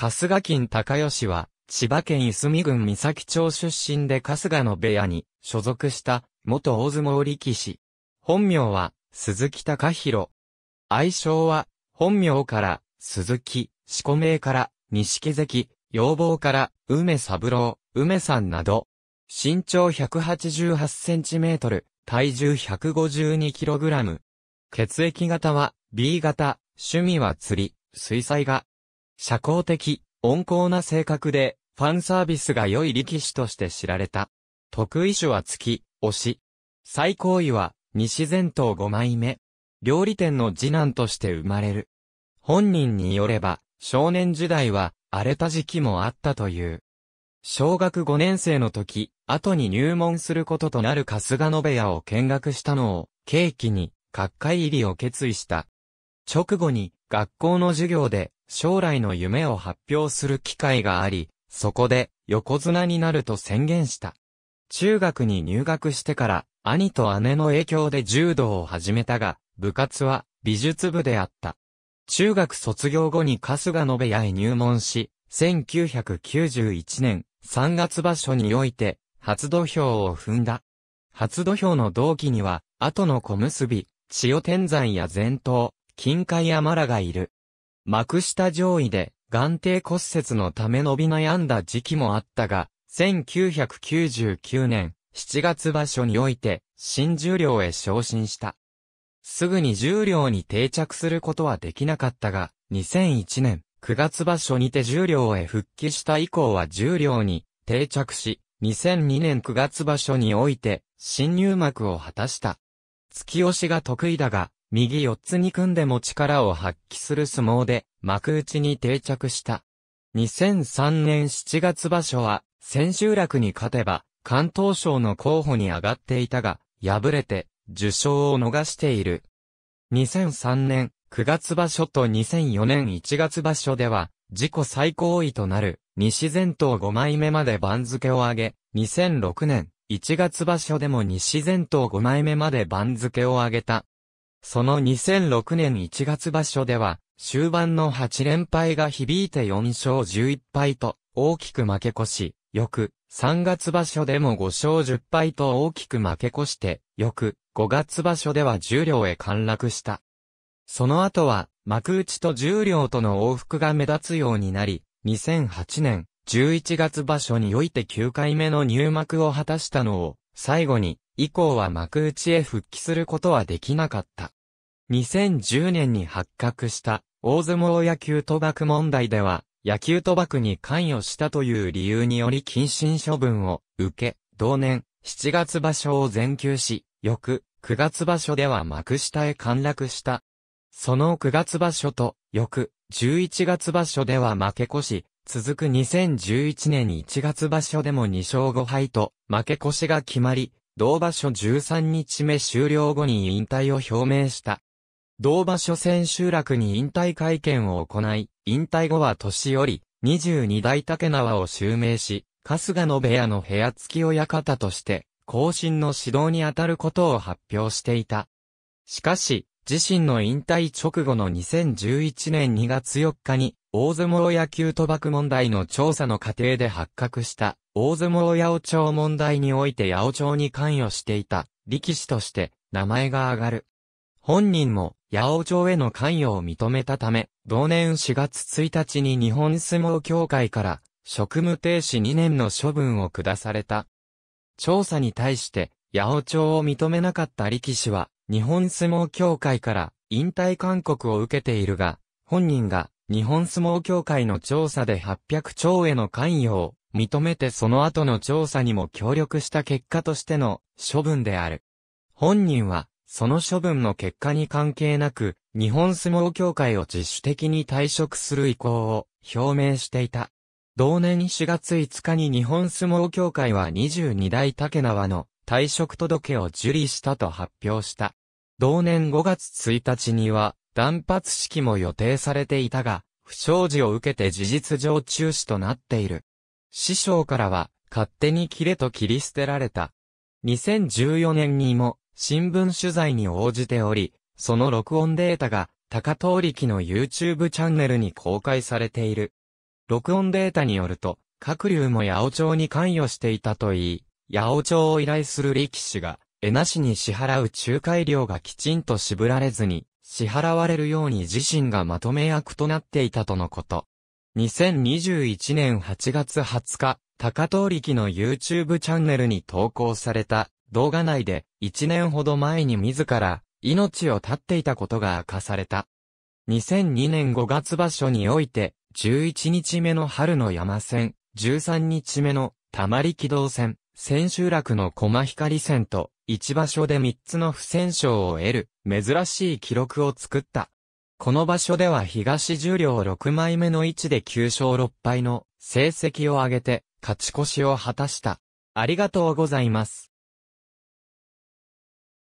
春日金高義は、千葉県いすみ郡三崎町出身で春日の部屋に所属した元大相撲力士。本名は鈴木隆弘。愛称は本名から鈴木、四股名から錦関、要望から梅三郎、梅さんなど。身長188センチメートル、体重152キログラム。血液型は B 型、趣味は釣り、水彩画、社交的、温厚な性格で、ファンサービスが良い力士として知られた。得意種は月、推し。最高位は、西前頭5枚目。料理店の次男として生まれる。本人によれば、少年時代は、荒れた時期もあったという。小学5年生の時、後に入門することとなる春日野部屋を見学したのを、契機に、学会入りを決意した。直後に、学校の授業で、将来の夢を発表する機会があり、そこで横綱になると宣言した。中学に入学してから兄と姉の影響で柔道を始めたが、部活は美術部であった。中学卒業後に春日野部屋へ入門し、1991年3月場所において初土俵を踏んだ。初土俵の同期には、後の小結、千代天山や前頭、金海山らがいる。幕下上位で、眼底骨折のため伸び悩んだ時期もあったが、1999年7月場所において、新十両へ昇進した。すぐに十両に定着することはできなかったが、2001年9月場所にて十両へ復帰した以降は十両に定着し、2002年9月場所において、新入幕を果たした。月押しが得意だが、右四つに組んでも力を発揮する相撲で、幕内に定着した。2003年7月場所は、千秋楽に勝てば、関東省の候補に上がっていたが、敗れて、受賞を逃している。2003年9月場所と2004年1月場所では、自己最高位となる、西前頭5枚目まで番付を上げ、2006年1月場所でも西前頭5枚目まで番付を上げた。その2006年1月場所では、終盤の8連敗が響いて4勝11敗と大きく負け越し、翌3月場所でも5勝10敗と大きく負け越して、翌5月場所では10両へ陥落した。その後は、幕内と10両との往復が目立つようになり、2008年11月場所において9回目の入幕を果たしたのを、最後に、以降は幕内へ復帰することはできなかった。2010年に発覚した大相撲野球賭博問題では、野球賭博に関与したという理由により謹慎処分を受け、同年7月場所を全休し、翌9月場所では幕下へ陥落した。その9月場所と翌11月場所では負け越し、続く2011年1月場所でも2勝5敗と負け越しが決まり、同場所13日目終了後に引退を表明した。同場所千秋楽に引退会見を行い、引退後は年寄り、22代竹縄を襲名し、春日の部屋の部屋付き親方として、後進の指導に当たることを発表していた。しかし、自身の引退直後の2011年2月4日に、大相撲野球賭博問題の調査の過程で発覚した、大相撲八百長問題において八百長に関与していた、力士として、名前が挙がる。本人も、八百長への関与を認めたため、同年4月1日に日本相撲協会から、職務停止2年の処分を下された。調査に対して、八百長を認めなかった力士は、日本相撲協会から引退勧告を受けているが、本人が日本相撲協会の調査で800兆への関与を認めてその後の調査にも協力した結果としての処分である。本人は、その処分の結果に関係なく、日本相撲協会を自主的に退職する意向を表明していた。同年4月5日に日本相撲協会は22代竹縄の退職届を受理したと発表した。同年5月1日には、断髪式も予定されていたが、不祥事を受けて事実上中止となっている。師匠からは、勝手に切れと切り捨てられた。2014年にも、新聞取材に応じており、その録音データが、高遠力の YouTube チャンネルに公開されている。録音データによると、各流も八百長に関与していたといい、八百長を依頼する力士が、江なしに支払う仲介料がきちんと渋られずに、支払われるように自身がまとめ役となっていたとのこと。2021年8月20日、高藤力の YouTube チャンネルに投稿された動画内で1年ほど前に自ら命を絶っていたことが明かされた。2002年5月場所において11日目の春の山線、13日目のたまり軌道線、千秋楽の駒光線と一場所で三つの不戦勝を得る、珍しい記録を作った。この場所では東十両6枚目の位置で9勝6敗の成績を挙げて勝ち越しを果たした。ありがとうございます。